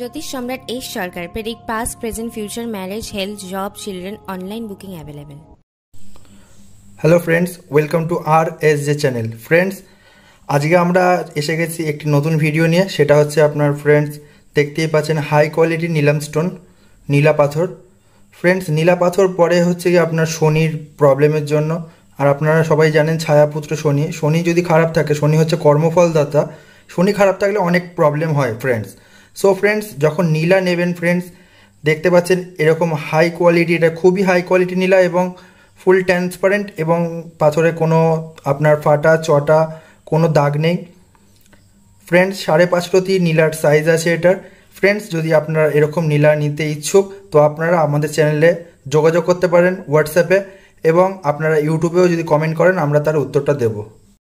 জ্যোতিষ সম্রাট S Sarkar predict past present future marriage health job children online booking available hello friends welcome to R S J channel friends আজকে আমরা এসে গেছি একটি নতুন ভিডিও নিয়ে সেটা হচ্ছে আপনার ফ্রেন্ডস দেখতেই পাচ্ছেন হাই কোয়ালিটি নীলাম স্টোন নীলা পাথর ফ্রেন্ডস নীলা পাথর পরে হচ্ছে কি আপনার শনির প্রবলেমের জন্য আর আপনারা সবাই জানেন ছায়াপুত্র শনি শনি যদি খারাপ থাকে শনি হচ্ছে কর্মফলদাতা শনি খারাপ থাকলে অনেক প্রবলেম হয় ফ্রেন্ডস সো ফ্রেন্ডস যখন নীলা নেবেন ফ্রেন্ডস দেখতে পাচ্ছেন এরকম হাই কোয়ালিটি এটা খুবই হাই কোয়ালিটি নীলা এবং ফুল ট্রান্সপারেন্ট এবং পাথরে কোনো আপনার ফাটা চটা কোনো দাগ নেই ফ্রেন্ডস সাড়ে পাঁচশোটি নীলার সাইজ আছে এটার ফ্রেন্ডস যদি আপনারা এরকম নীলা নিতে ইচ্ছুক তো আপনারা আমাদের চ্যানেলে যোগাযোগ করতে পারেন হোয়াটসঅ্যাপে এবং আপনারা ইউটিউবেও যদি কমেন্ট করেন আমরা তার উত্তরটা দেবো